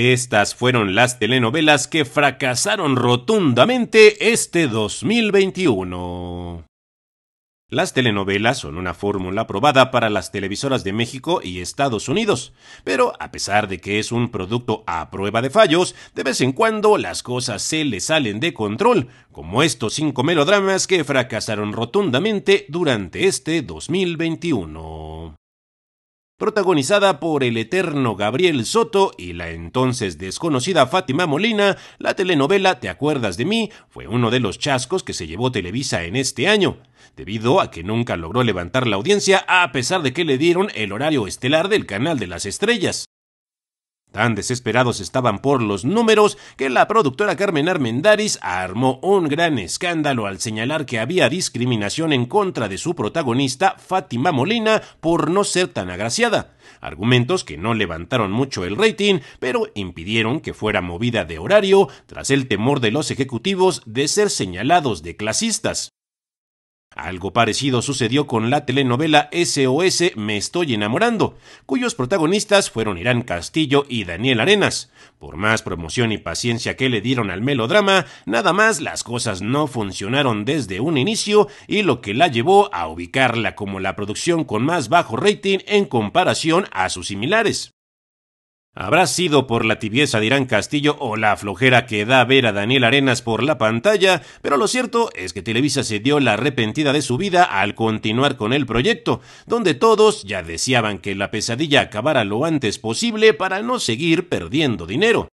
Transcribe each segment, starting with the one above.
Estas fueron las telenovelas que fracasaron rotundamente este 2021. Las telenovelas son una fórmula aprobada para las televisoras de México y Estados Unidos, pero a pesar de que es un producto a prueba de fallos, de vez en cuando las cosas se le salen de control, como estos cinco melodramas que fracasaron rotundamente durante este 2021. Protagonizada por el eterno Gabriel Soto y la entonces desconocida Fátima Molina, la telenovela Te acuerdas de mí fue uno de los chascos que se llevó Televisa en este año, debido a que nunca logró levantar la audiencia a pesar de que le dieron el horario estelar del Canal de las Estrellas. Tan desesperados estaban por los números que la productora Carmen Armendaris armó un gran escándalo al señalar que había discriminación en contra de su protagonista Fátima Molina por no ser tan agraciada, argumentos que no levantaron mucho el rating, pero impidieron que fuera movida de horario tras el temor de los ejecutivos de ser señalados de clasistas. Algo parecido sucedió con la telenovela SOS Me Estoy Enamorando, cuyos protagonistas fueron Irán Castillo y Daniel Arenas. Por más promoción y paciencia que le dieron al melodrama, nada más las cosas no funcionaron desde un inicio y lo que la llevó a ubicarla como la producción con más bajo rating en comparación a sus similares. Habrá sido por la tibieza de Irán Castillo o la flojera que da ver a Daniel Arenas por la pantalla, pero lo cierto es que Televisa se dio la arrepentida de su vida al continuar con el proyecto, donde todos ya deseaban que la pesadilla acabara lo antes posible para no seguir perdiendo dinero.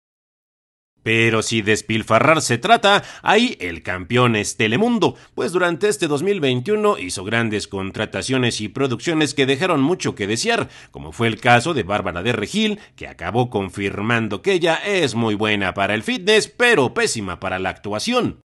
Pero si despilfarrar se trata, ahí el campeón es Telemundo, pues durante este 2021 hizo grandes contrataciones y producciones que dejaron mucho que desear, como fue el caso de Bárbara de Regil, que acabó confirmando que ella es muy buena para el fitness, pero pésima para la actuación.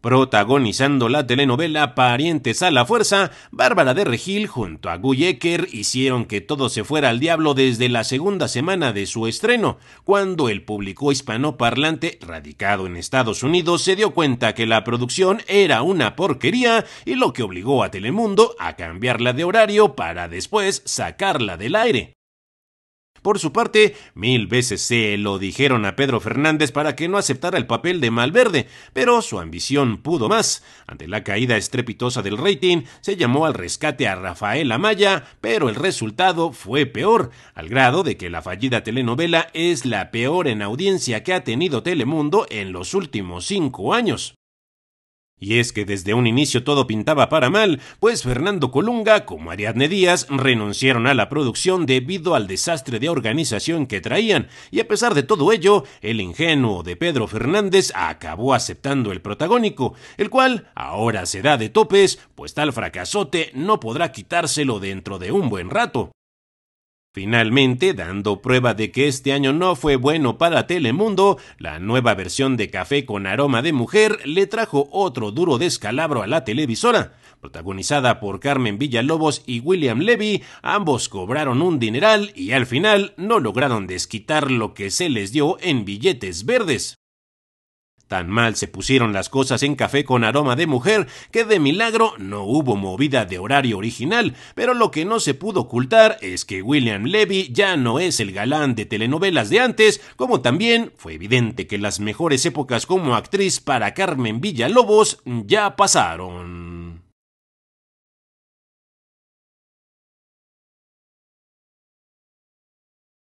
Protagonizando la telenovela Parientes a la Fuerza, Bárbara de Regil junto a Guy Ecker hicieron que todo se fuera al diablo desde la segunda semana de su estreno, cuando el público hispanoparlante radicado en Estados Unidos se dio cuenta que la producción era una porquería y lo que obligó a Telemundo a cambiarla de horario para después sacarla del aire. Por su parte, mil veces se lo dijeron a Pedro Fernández para que no aceptara el papel de Malverde, pero su ambición pudo más. Ante la caída estrepitosa del rating, se llamó al rescate a Rafael Amaya, pero el resultado fue peor, al grado de que la fallida telenovela es la peor en audiencia que ha tenido Telemundo en los últimos cinco años. Y es que desde un inicio todo pintaba para mal, pues Fernando Colunga, como Ariadne Díaz, renunciaron a la producción debido al desastre de organización que traían, y a pesar de todo ello, el ingenuo de Pedro Fernández acabó aceptando el protagónico, el cual ahora se da de topes, pues tal fracasote no podrá quitárselo dentro de un buen rato. Finalmente, dando prueba de que este año no fue bueno para Telemundo, la nueva versión de Café con aroma de mujer le trajo otro duro descalabro a la televisora. Protagonizada por Carmen Villalobos y William Levy, ambos cobraron un dineral y al final no lograron desquitar lo que se les dio en billetes verdes. Tan mal se pusieron las cosas en café con aroma de mujer que de milagro no hubo movida de horario original, pero lo que no se pudo ocultar es que William Levy ya no es el galán de telenovelas de antes, como también fue evidente que las mejores épocas como actriz para Carmen Villalobos ya pasaron.